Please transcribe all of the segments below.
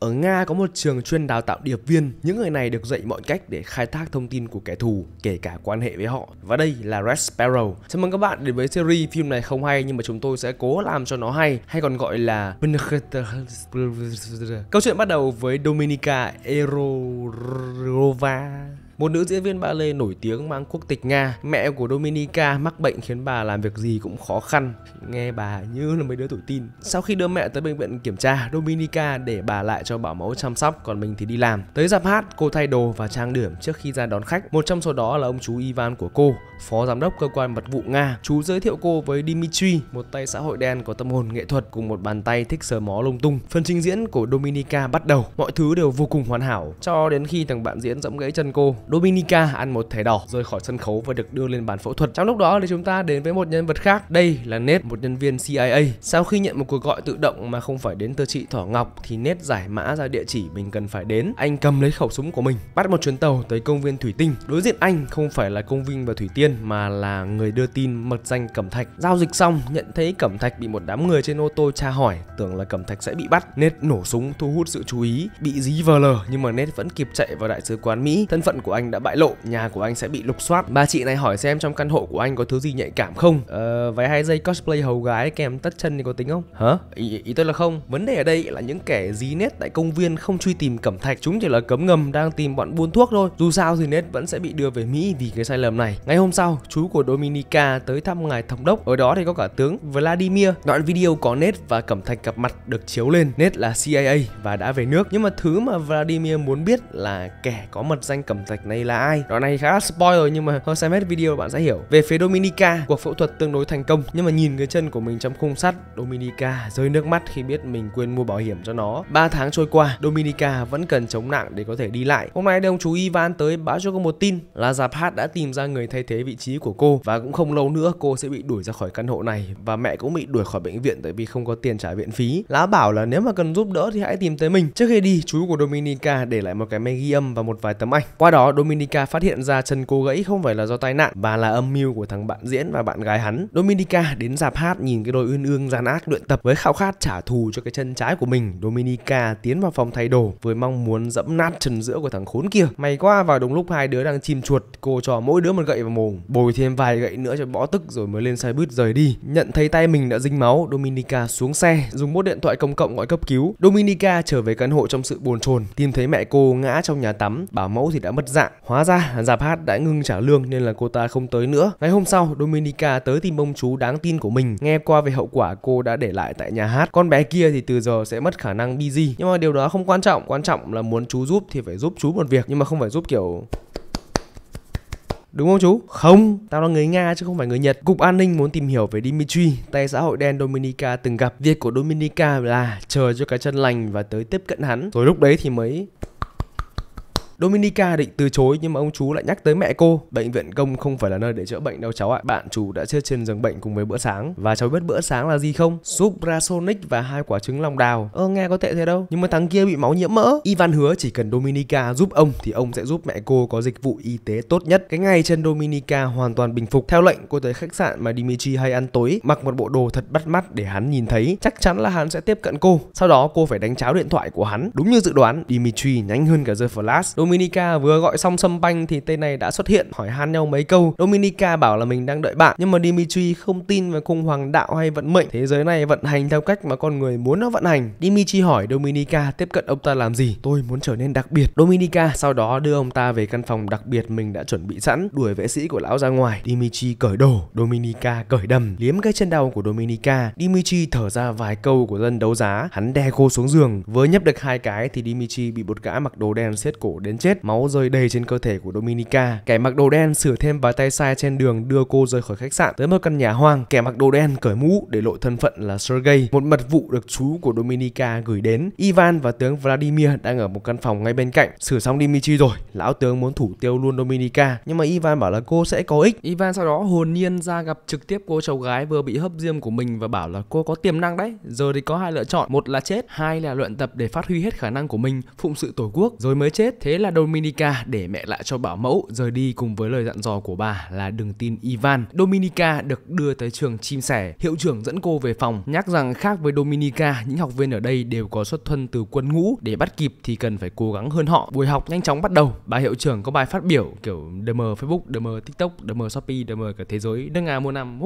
Ở Nga có một trường chuyên đào tạo điệp viên, những người này được dạy mọi cách để khai thác thông tin của kẻ thù, kể cả quan hệ với họ. Và đây là Red Sparrow. Chào mừng các bạn đến với series phim này không hay nhưng mà chúng tôi sẽ cố làm cho nó hay, hay còn gọi là Câu chuyện bắt đầu với Dominika Erorova một nữ diễn viên ballet nổi tiếng mang quốc tịch Nga. Mẹ của Dominica mắc bệnh khiến bà làm việc gì cũng khó khăn, nghe bà như là mấy đứa tuổi tin. Sau khi đưa mẹ tới bệnh viện kiểm tra, Dominica để bà lại cho bảo mẫu chăm sóc, còn mình thì đi làm. Tới dạp hát, cô thay đồ và trang điểm trước khi ra đón khách. Một trong số đó là ông chú Ivan của cô, phó giám đốc cơ quan mật vụ Nga. Chú giới thiệu cô với Dimitri, một tay xã hội đen có tâm hồn nghệ thuật cùng một bàn tay thích sờ mó lung tung. Phần trình diễn của Dominica bắt đầu, mọi thứ đều vô cùng hoàn hảo cho đến khi thằng bạn diễn dẫm gãy chân cô. Dominica ăn một thẻ đỏ rời khỏi sân khấu và được đưa lên bàn phẫu thuật. Trong lúc đó thì chúng ta đến với một nhân vật khác. Đây là Ned, một nhân viên CIA. Sau khi nhận một cuộc gọi tự động mà không phải đến từ chị Thỏ Ngọc thì Ned giải mã ra địa chỉ mình cần phải đến. Anh cầm lấy khẩu súng của mình, bắt một chuyến tàu tới công viên thủy tinh. Đối diện anh không phải là công viên và thủy tiên mà là người đưa tin mật danh Cẩm Thạch. Giao dịch xong, nhận thấy Cẩm Thạch bị một đám người trên ô tô tra hỏi, tưởng là Cẩm Thạch sẽ bị bắt. Ned nổ súng thu hút sự chú ý, bị dí vờ lờ nhưng mà Ned vẫn kịp chạy vào đại sứ quán Mỹ. Thân phận của anh đã bại lộ nhà của anh sẽ bị lục soát bà chị này hỏi xem trong căn hộ của anh có thứ gì nhạy cảm không ờ, váy hai dây cosplay hầu gái kèm tất chân thì có tính không hả ý, ý tôi là không vấn đề ở đây là những kẻ dí nết tại công viên không truy tìm cẩm thạch chúng chỉ là cấm ngầm đang tìm bọn buôn thuốc thôi dù sao thì nết vẫn sẽ bị đưa về mỹ vì cái sai lầm này ngày hôm sau chú của dominica tới thăm ngài thống đốc ở đó thì có cả tướng vladimir đoạn video có nết và cẩm thạch gặp mặt được chiếu lên nết là cia và đã về nước nhưng mà thứ mà vladimir muốn biết là kẻ có mật danh cẩm thạch này là ai đoạn này khá là spoil rồi nhưng mà hơn xem hết video bạn sẽ hiểu về phía dominica cuộc phẫu thuật tương đối thành công nhưng mà nhìn cái chân của mình trong khung sắt dominica rơi nước mắt khi biết mình quên mua bảo hiểm cho nó 3 tháng trôi qua dominica vẫn cần chống nặng để có thể đi lại hôm nay ông chú ivan tới báo cho cô một tin là Zapat đã tìm ra người thay thế vị trí của cô và cũng không lâu nữa cô sẽ bị đuổi ra khỏi căn hộ này và mẹ cũng bị đuổi khỏi bệnh viện tại vì không có tiền trả viện phí. Lá bảo là nếu mà cần giúp đỡ thì hãy tìm tới mình. Trước khi đi, chú của Dominica để lại một cái máy ghi âm và một vài tấm ảnh. Qua đó Dominica phát hiện ra chân cô gãy không phải là do tai nạn và là âm mưu của thằng bạn diễn và bạn gái hắn. Dominica đến dạp hát nhìn cái đôi uyên ương gian ác luyện tập với khao khát trả thù cho cái chân trái của mình. Dominica tiến vào phòng thay đồ với mong muốn dẫm nát chân giữa của thằng khốn kia. May quá vào đúng lúc hai đứa đang chìm chuột, cô cho mỗi đứa một gậy vào mồm, bồi thêm vài gậy nữa cho bỏ tức rồi mới lên xe buýt rời đi. Nhận thấy tay mình đã dính máu, Dominica xuống xe, dùng bốt điện thoại công cộng gọi cấp cứu. Dominica trở về căn hộ trong sự buồn chồn, tìm thấy mẹ cô ngã trong nhà tắm, bảo mẫu thì đã mất dạng tạ. Hóa ra giạp hát đã ngưng trả lương nên là cô ta không tới nữa. Ngày hôm sau, Dominica tới tìm ông chú đáng tin của mình, nghe qua về hậu quả cô đã để lại tại nhà hát. Con bé kia thì từ giờ sẽ mất khả năng busy, nhưng mà điều đó không quan trọng, quan trọng là muốn chú giúp thì phải giúp chú một việc, nhưng mà không phải giúp kiểu Đúng không chú? Không, tao là người Nga chứ không phải người Nhật. Cục an ninh muốn tìm hiểu về Dimitri, tay xã hội đen Dominica từng gặp. Việc của Dominica là chờ cho cái chân lành và tới tiếp cận hắn. Rồi lúc đấy thì mới Dominica định từ chối nhưng mà ông chú lại nhắc tới mẹ cô. Bệnh viện công không phải là nơi để chữa bệnh đâu cháu ạ. Bạn chú đã chết trên giường bệnh cùng với bữa sáng. Và cháu biết bữa sáng là gì không? Súp rasonic và hai quả trứng lòng đào. Ơ ờ, nghe có tệ thế đâu. Nhưng mà thằng kia bị máu nhiễm mỡ. Ivan hứa chỉ cần Dominica giúp ông thì ông sẽ giúp mẹ cô có dịch vụ y tế tốt nhất. Cái ngày chân Dominica hoàn toàn bình phục. Theo lệnh cô tới khách sạn mà Dimitri hay ăn tối, mặc một bộ đồ thật bắt mắt để hắn nhìn thấy. Chắc chắn là hắn sẽ tiếp cận cô. Sau đó cô phải đánh cháo điện thoại của hắn. Đúng như dự đoán, Dimitri nhanh hơn cả The Flash. Dominica vừa gọi xong sâm banh thì tên này đã xuất hiện hỏi han nhau mấy câu. Dominica bảo là mình đang đợi bạn nhưng mà Dimitri không tin vào cung hoàng đạo hay vận mệnh. Thế giới này vận hành theo cách mà con người muốn nó vận hành. Dimitri hỏi Dominica tiếp cận ông ta làm gì? Tôi muốn trở nên đặc biệt. Dominica sau đó đưa ông ta về căn phòng đặc biệt mình đã chuẩn bị sẵn, đuổi vệ sĩ của lão ra ngoài. Dimitri cởi đồ, Dominica cởi đầm, liếm cái chân đau của Dominica. Dimitri thở ra vài câu của dân đấu giá, hắn đè cô xuống giường. Vừa nhấp được hai cái thì Dimitri bị một gã mặc đồ đen siết cổ đến chết, máu rơi đầy trên cơ thể của Dominica. Kẻ mặc đồ đen sửa thêm vài tay sai trên đường đưa cô rời khỏi khách sạn tới một căn nhà hoang. Kẻ mặc đồ đen cởi mũ để lộ thân phận là Sergey, một mật vụ được chú của Dominica gửi đến. Ivan và tướng Vladimir đang ở một căn phòng ngay bên cạnh. Sửa xong Dimitri rồi, lão tướng muốn thủ tiêu luôn Dominica, nhưng mà Ivan bảo là cô sẽ có ích. Ivan sau đó hồn nhiên ra gặp trực tiếp cô cháu gái vừa bị hấp diêm của mình và bảo là cô có tiềm năng đấy. Giờ thì có hai lựa chọn, một là chết, hai là luyện tập để phát huy hết khả năng của mình, phụng sự tổ quốc rồi mới chết. Thế là là Dominica để mẹ lại cho bảo mẫu rời đi cùng với lời dặn dò của bà là đừng tin Ivan. Dominica được đưa tới trường chim sẻ, hiệu trưởng dẫn cô về phòng, nhắc rằng khác với Dominica, những học viên ở đây đều có xuất thân từ quân ngũ, để bắt kịp thì cần phải cố gắng hơn họ. Buổi học nhanh chóng bắt đầu, bà hiệu trưởng có bài phát biểu kiểu DM Facebook, DM TikTok, DM Shopee, DM cả thế giới nước Nga mua năm.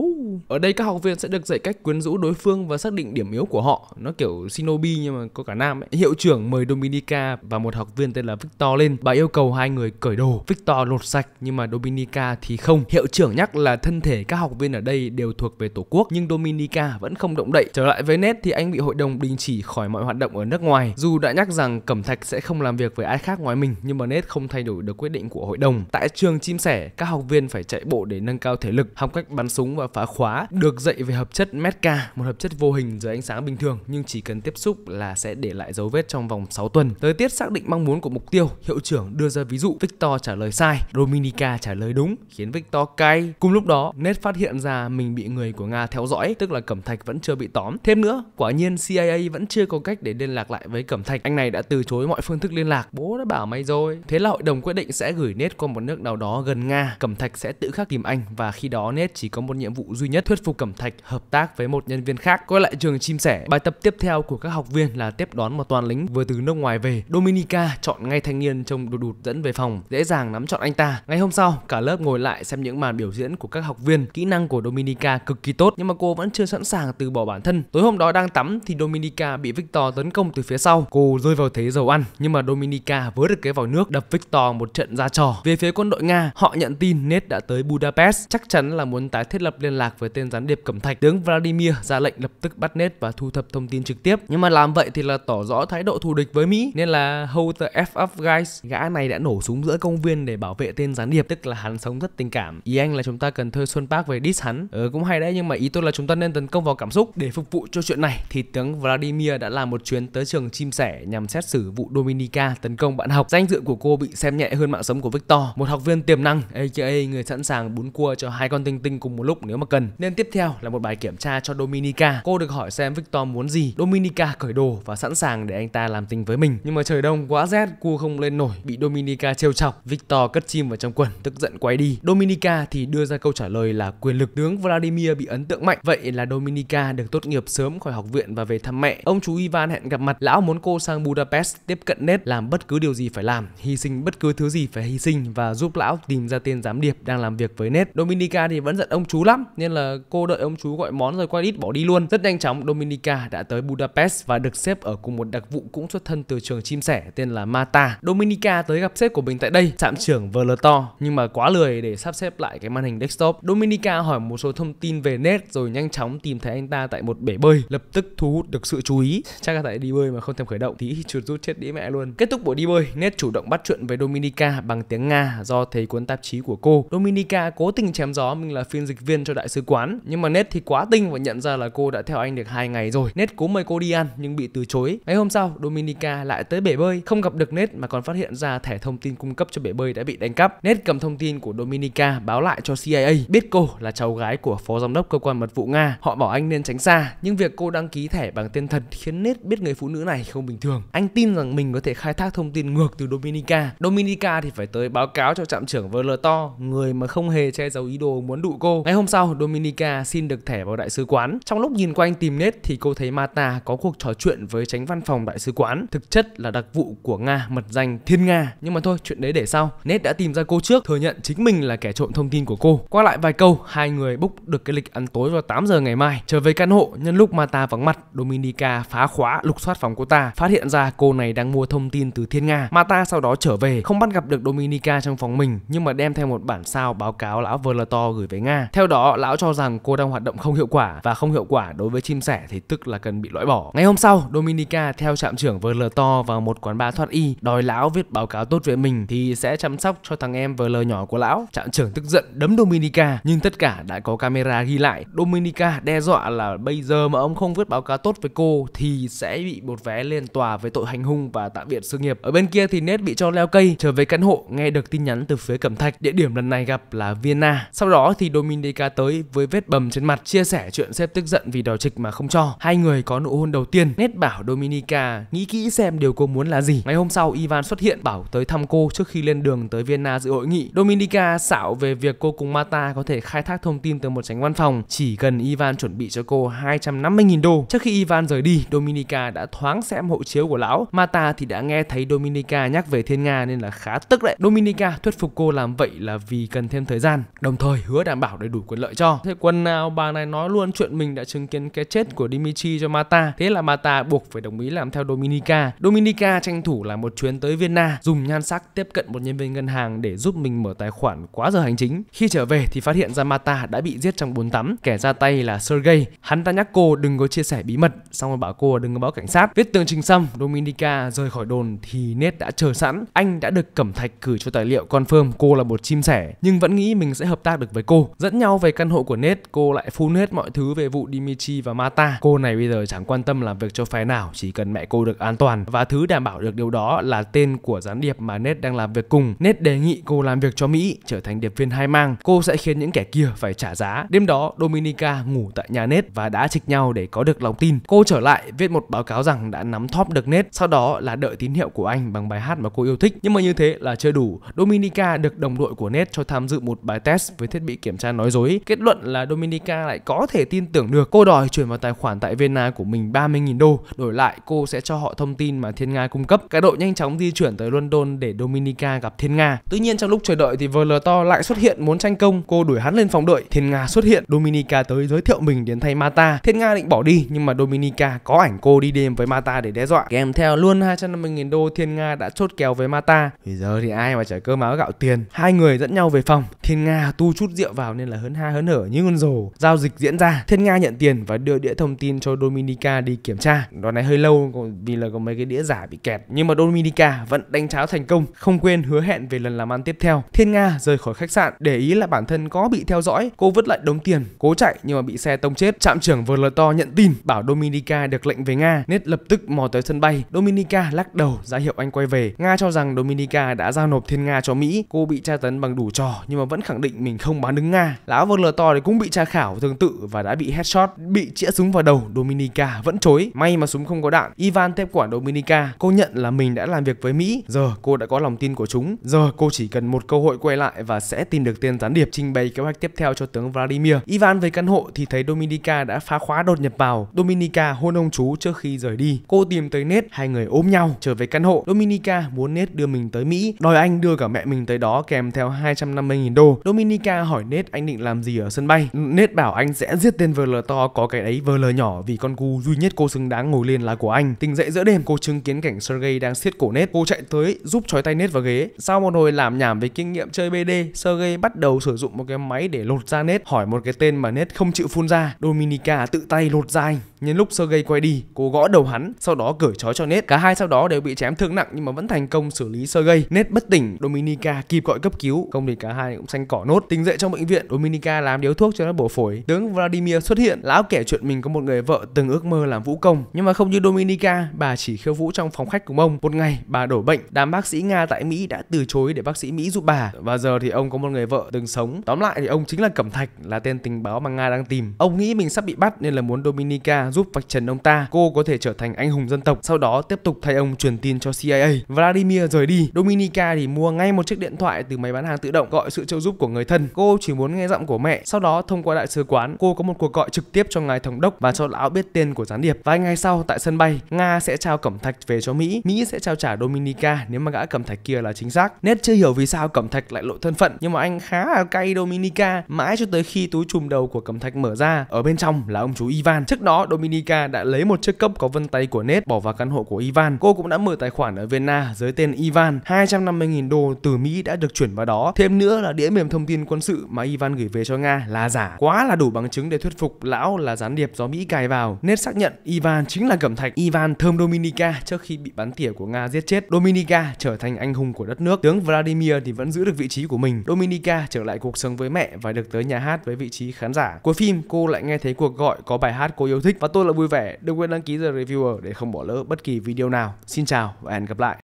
Ở đây các học viên sẽ được dạy cách quyến rũ đối phương và xác định điểm yếu của họ. Nó kiểu Shinobi nhưng mà có cả nam ấy. Hiệu trưởng mời Dominica và một học viên tên là Victor lên lên, bà yêu cầu hai người cởi đồ. Victor lột sạch nhưng mà Dominica thì không. Hiệu trưởng nhắc là thân thể các học viên ở đây đều thuộc về Tổ quốc nhưng Dominica vẫn không động đậy. Trở lại với Ned thì anh bị hội đồng đình chỉ khỏi mọi hoạt động ở nước ngoài. Dù đã nhắc rằng Cẩm Thạch sẽ không làm việc với ai khác ngoài mình nhưng mà Ned không thay đổi được quyết định của hội đồng. Tại trường chim sẻ, các học viên phải chạy bộ để nâng cao thể lực, học cách bắn súng và phá khóa, được dạy về hợp chất Metka, một hợp chất vô hình dưới ánh sáng bình thường nhưng chỉ cần tiếp xúc là sẽ để lại dấu vết trong vòng 6 tuần. Tới tiết xác định mong muốn của mục tiêu, hiệu trưởng đưa ra ví dụ Victor trả lời sai, Dominica trả lời đúng, khiến Victor cay. Cùng lúc đó, Ned phát hiện ra mình bị người của Nga theo dõi, tức là Cẩm Thạch vẫn chưa bị tóm. Thêm nữa, quả nhiên CIA vẫn chưa có cách để liên lạc lại với Cẩm Thạch. Anh này đã từ chối mọi phương thức liên lạc, bố đã bảo mày rồi. Thế là hội đồng quyết định sẽ gửi Ned qua một nước nào đó gần Nga. Cẩm Thạch sẽ tự khắc tìm anh và khi đó Ned chỉ có một nhiệm vụ duy nhất thuyết phục Cẩm Thạch hợp tác với một nhân viên khác. Quay lại trường chim sẻ, bài tập tiếp theo của các học viên là tiếp đón một toàn lính vừa từ nước ngoài về. Dominica chọn ngay thanh niên viên trông đụt đụt dẫn về phòng, dễ dàng nắm chọn anh ta. Ngày hôm sau, cả lớp ngồi lại xem những màn biểu diễn của các học viên. Kỹ năng của Dominica cực kỳ tốt nhưng mà cô vẫn chưa sẵn sàng từ bỏ bản thân. Tối hôm đó đang tắm thì Dominica bị Victor tấn công từ phía sau. Cô rơi vào thế dầu ăn nhưng mà Dominica vớ được cái vòi nước đập Victor một trận ra trò. Về phía quân đội Nga, họ nhận tin Ned đã tới Budapest, chắc chắn là muốn tái thiết lập liên lạc với tên gián điệp Cẩm Thạch. Tướng Vladimir ra lệnh lập tức bắt Ned và thu thập thông tin trực tiếp. Nhưng mà làm vậy thì là tỏ rõ thái độ thù địch với Mỹ nên là How the F up guys Price. Gã này đã nổ súng giữa công viên để bảo vệ tên gián điệp, tức là hắn sống rất tình cảm. Ý anh là chúng ta cần thuê Xuân Park về diss hắn. Ừ, cũng hay đấy nhưng mà ý tôi là chúng ta nên tấn công vào cảm xúc. Để phục vụ cho chuyện này thì tướng Vladimir đã làm một chuyến tới trường chim sẻ nhằm xét xử vụ Dominica tấn công bạn học. Danh dự của cô bị xem nhẹ hơn mạng sống của Victor, một học viên tiềm năng, aka người sẵn sàng bún cua cho hai con tinh tinh cùng một lúc nếu mà cần. Nên tiếp theo là một bài kiểm tra cho Dominica. Cô được hỏi xem Victor muốn gì. Dominica cởi đồ và sẵn sàng để anh ta làm tình với mình. Nhưng mà trời đông quá rét, cô không lên nổi nổi bị Dominica trêu chọc. Victor cất chim vào trong quần, tức giận quay đi. Dominica thì đưa ra câu trả lời là quyền lực tướng Vladimir bị ấn tượng mạnh. Vậy là Dominica được tốt nghiệp sớm khỏi học viện và về thăm mẹ. Ông chú Ivan hẹn gặp mặt, lão muốn cô sang Budapest tiếp cận nết làm bất cứ điều gì phải làm, hy sinh bất cứ thứ gì phải hy sinh và giúp lão tìm ra tên giám điệp đang làm việc với nết. Dominica thì vẫn giận ông chú lắm nên là cô đợi ông chú gọi món rồi quay đít bỏ đi luôn. Rất nhanh chóng Dominica đã tới Budapest và được xếp ở cùng một đặc vụ cũng xuất thân từ trường chim sẻ tên là Mata. Dominica Dominica tới gặp sếp của mình tại đây, trạm trưởng to nhưng mà quá lười để sắp xếp lại cái màn hình desktop. Dominica hỏi một số thông tin về Ned rồi nhanh chóng tìm thấy anh ta tại một bể bơi, lập tức thu hút được sự chú ý. Chắc là tại đi bơi mà không thèm khởi động tí chuột rút chết đĩ mẹ luôn. Kết thúc buổi đi bơi, Ned chủ động bắt chuyện với Dominica bằng tiếng Nga do thấy cuốn tạp chí của cô. Dominica cố tình chém gió mình là phiên dịch viên cho đại sứ quán, nhưng mà Ned thì quá tinh và nhận ra là cô đã theo anh được hai ngày rồi. Ned cố mời cô đi ăn nhưng bị từ chối. Ngày hôm sau, Dominica lại tới bể bơi, không gặp được Ned mà còn phát hiện hiện ra thẻ thông tin cung cấp cho bể bơi đã bị đánh cắp. Nét cầm thông tin của Dominica báo lại cho CIA biết cô là cháu gái của phó giám đốc cơ quan mật vụ Nga. Họ bảo anh nên tránh xa, nhưng việc cô đăng ký thẻ bằng tên thật khiến Nét biết người phụ nữ này không bình thường. Anh tin rằng mình có thể khai thác thông tin ngược từ Dominica. Dominica thì phải tới báo cáo cho trạm trưởng Verleto, người mà không hề che giấu ý đồ muốn đụ cô. Ngày hôm sau, Dominica xin được thẻ vào đại sứ quán. Trong lúc nhìn quanh tìm Nét thì cô thấy Mata có cuộc trò chuyện với tránh văn phòng đại sứ quán. Thực chất là đặc vụ của Nga mật danh thiên nga nhưng mà thôi chuyện đấy để sau ned đã tìm ra cô trước thừa nhận chính mình là kẻ trộm thông tin của cô qua lại vài câu hai người book được cái lịch ăn tối vào 8 giờ ngày mai trở về căn hộ nhân lúc mata vắng mặt dominica phá khóa lục soát phòng cô ta phát hiện ra cô này đang mua thông tin từ thiên nga mata sau đó trở về không bắt gặp được dominica trong phòng mình nhưng mà đem theo một bản sao báo cáo lão velator gửi về nga theo đó lão cho rằng cô đang hoạt động không hiệu quả và không hiệu quả đối với chim sẻ thì tức là cần bị loại bỏ ngày hôm sau dominica theo trạm trưởng velator vào một quán bar thoát y đòi lão viết việc báo cáo tốt về mình thì sẽ chăm sóc cho thằng em vờ lờ nhỏ của lão. Trạm trưởng tức giận đấm Dominica nhưng tất cả đã có camera ghi lại. Dominica đe dọa là bây giờ mà ông không viết báo cáo tốt với cô thì sẽ bị bột vé lên tòa với tội hành hung và tạm biệt sự nghiệp. Ở bên kia thì Nết bị cho leo cây trở về căn hộ nghe được tin nhắn từ phía Cẩm Thạch. Địa điểm lần này gặp là Vienna. Sau đó thì Dominica tới với vết bầm trên mặt chia sẻ chuyện sếp tức giận vì đòi trịch mà không cho. Hai người có nụ hôn đầu tiên. Nết bảo Dominica nghĩ kỹ xem điều cô muốn là gì. Ngày hôm sau Ivan xuất hiện điện bảo tới thăm cô trước khi lên đường tới Vienna dự hội nghị. Dominica xảo về việc cô cùng Mata có thể khai thác thông tin từ một tránh văn phòng, chỉ cần Ivan chuẩn bị cho cô 250.000 đô. Trước khi Ivan rời đi, Dominica đã thoáng xem hộ chiếu của lão. Mata thì đã nghe thấy Dominica nhắc về Thiên Nga nên là khá tức đấy. Dominica thuyết phục cô làm vậy là vì cần thêm thời gian, đồng thời hứa đảm bảo đầy đủ quyền lợi cho. Thế quân nào bà này nói luôn chuyện mình đã chứng kiến cái chết của Dimitri cho Mata, thế là Mata buộc phải đồng ý làm theo Dominica. Dominica tranh thủ là một chuyến tới Vienna Ukraine dùng nhan sắc tiếp cận một nhân viên ngân hàng để giúp mình mở tài khoản quá giờ hành chính. Khi trở về thì phát hiện ra Mata đã bị giết trong bồn tắm, kẻ ra tay là Sergey. Hắn ta nhắc cô đừng có chia sẻ bí mật, xong rồi bảo cô đừng có báo cảnh sát. Viết tường trình xong, Dominica rời khỏi đồn thì Ned đã chờ sẵn. Anh đã được Cẩm Thạch gửi cho tài liệu confirm cô là một chim sẻ, nhưng vẫn nghĩ mình sẽ hợp tác được với cô. Dẫn nhau về căn hộ của Ned, cô lại phun hết mọi thứ về vụ Dimitri và Mata. Cô này bây giờ chẳng quan tâm làm việc cho phái nào, chỉ cần mẹ cô được an toàn và thứ đảm bảo được điều đó là tên của gián điệp mà Ned đang làm việc cùng. Ned đề nghị cô làm việc cho Mỹ, trở thành điệp viên hai mang. Cô sẽ khiến những kẻ kia phải trả giá. Đêm đó, Dominica ngủ tại nhà Ned và đã trịch nhau để có được lòng tin. Cô trở lại viết một báo cáo rằng đã nắm thóp được Ned, sau đó là đợi tín hiệu của anh bằng bài hát mà cô yêu thích. Nhưng mà như thế là chưa đủ. Dominica được đồng đội của Ned cho tham dự một bài test với thiết bị kiểm tra nói dối. Kết luận là Dominica lại có thể tin tưởng được. Cô đòi chuyển vào tài khoản tại Vienna của mình 30.000 đô, đổi lại cô sẽ cho họ thông tin mà Thiên Nga cung cấp. Cả đội nhanh chóng di chuyển chuyển tới London để Dominica gặp Thiên Nga. Tuy nhiên trong lúc chờ đợi thì Vlerto lại xuất hiện muốn tranh công, cô đuổi hắn lên phòng đợi. Thiên Nga xuất hiện, Dominica tới giới thiệu mình đến thay Mata. Thiên Nga định bỏ đi nhưng mà Dominica có ảnh cô đi đêm với Mata để đe dọa. Kèm theo luôn 250.000 đô Thiên Nga đã chốt kèo với Mata. Bây giờ thì ai mà chở cơm áo gạo tiền. Hai người dẫn nhau về phòng. Thiên Nga tu chút rượu vào nên là hớn ha hớn hở như con rồ. Giao dịch diễn ra, Thiên Nga nhận tiền và đưa đĩa thông tin cho Dominica đi kiểm tra. Đoạn này hơi lâu vì là có mấy cái đĩa giả bị kẹt nhưng mà Dominica vẫn Thuận đánh cháo thành công, không quên hứa hẹn về lần làm ăn tiếp theo. Thiên Nga rời khỏi khách sạn, để ý là bản thân có bị theo dõi, cô vứt lại đống tiền, cố chạy nhưng mà bị xe tông chết. Trạm trưởng Vlerto nhận tin bảo Dominica được lệnh về Nga, nên lập tức mò tới sân bay. Dominica lắc đầu ra hiệu anh quay về. Nga cho rằng Dominica đã giao nộp Thiên Nga cho Mỹ, cô bị tra tấn bằng đủ trò nhưng mà vẫn khẳng định mình không bán đứng Nga. Lão Vlerto thì cũng bị tra khảo tương tự và đã bị headshot, bị chĩa súng vào đầu. Dominica vẫn chối, may mà súng không có đạn. Ivan tiếp quản Dominica, cô nhận là mình đã làm việc với Mỹ Giờ cô đã có lòng tin của chúng, giờ cô chỉ cần một cơ hội quay lại và sẽ tìm được tên gián điệp trình bày kế hoạch tiếp theo cho tướng Vladimir. Ivan về căn hộ thì thấy Dominica đã phá khóa đột nhập vào. Dominica hôn ông chú trước khi rời đi. Cô tìm tới Nết, hai người ôm nhau trở về căn hộ. Dominica muốn Nết đưa mình tới Mỹ, đòi anh đưa cả mẹ mình tới đó kèm theo 250.000 đô. Dominica hỏi Nết anh định làm gì ở sân bay. Nết bảo anh sẽ giết tên vờ lờ to có cái đấy vờ lờ nhỏ vì con cu duy nhất cô xứng đáng ngồi lên là của anh. Tình dậy giữa đêm cô chứng kiến cảnh Sergey đang siết cổ Nết. Cô chạy chạy tới giúp trói tay nết vào ghế. Sau một hồi làm nhảm về kinh nghiệm chơi BD, Sergey bắt đầu sử dụng một cái máy để lột da nết, hỏi một cái tên mà nết không chịu phun ra. Dominica tự tay lột ra anh. Nhân lúc Sergey quay đi, cố gõ đầu hắn, sau đó cởi trói cho nết. Cả hai sau đó đều bị chém thương nặng nhưng mà vẫn thành công xử lý Sergey. Nết bất tỉnh, Dominica kịp gọi cấp cứu, không thì cả hai cũng xanh cỏ nốt. tỉnh dậy trong bệnh viện, Dominica làm điếu thuốc cho nó bổ phổi. Tướng Vladimir xuất hiện, lão kể chuyện mình có một người vợ từng ước mơ làm vũ công, nhưng mà không như Dominica, bà chỉ khiêu vũ trong phòng khách cùng ông. Một ngày, bà đổ bệnh bệnh. Đám bác sĩ Nga tại Mỹ đã từ chối để bác sĩ Mỹ giúp bà và giờ thì ông có một người vợ từng sống. Tóm lại thì ông chính là Cẩm Thạch là tên tình báo mà Nga đang tìm. Ông nghĩ mình sắp bị bắt nên là muốn Dominica giúp vạch trần ông ta. Cô có thể trở thành anh hùng dân tộc. Sau đó tiếp tục thay ông truyền tin cho CIA. Vladimir rời đi. Dominica thì mua ngay một chiếc điện thoại từ máy bán hàng tự động gọi sự trợ giúp của người thân. Cô chỉ muốn nghe giọng của mẹ. Sau đó thông qua đại sứ quán, cô có một cuộc gọi trực tiếp cho ngài thống đốc và cho lão biết tên của gián điệp. Vài ngày sau tại sân bay, Nga sẽ trao Cẩm Thạch về cho Mỹ. Mỹ sẽ trao trả Dominica ca nếu mà gã cẩm thạch kia là chính xác. Nét chưa hiểu vì sao cẩm thạch lại lộ thân phận nhưng mà anh khá là cay Dominica mãi cho tới khi túi chùm đầu của cẩm thạch mở ra ở bên trong là ông chú Ivan. Trước đó Dominica đã lấy một chiếc cốc có vân tay của Ned bỏ vào căn hộ của Ivan. Cô cũng đã mở tài khoản ở Vienna dưới tên Ivan. 250.000 đô từ Mỹ đã được chuyển vào đó. Thêm nữa là đĩa mềm thông tin quân sự mà Ivan gửi về cho Nga là giả. Quá là đủ bằng chứng để thuyết phục lão là gián điệp do Mỹ cài vào. Ned xác nhận Ivan chính là cẩm thạch. Ivan thơm Dominica trước khi bị bắn tỉa của Nga giết chết. Dominica Dominica trở thành anh hùng của đất nước. Tướng Vladimir thì vẫn giữ được vị trí của mình. Dominica trở lại cuộc sống với mẹ và được tới nhà hát với vị trí khán giả. Cuối phim, cô lại nghe thấy cuộc gọi có bài hát cô yêu thích và tôi là vui vẻ. Đừng quên đăng ký The Reviewer để không bỏ lỡ bất kỳ video nào. Xin chào và hẹn gặp lại.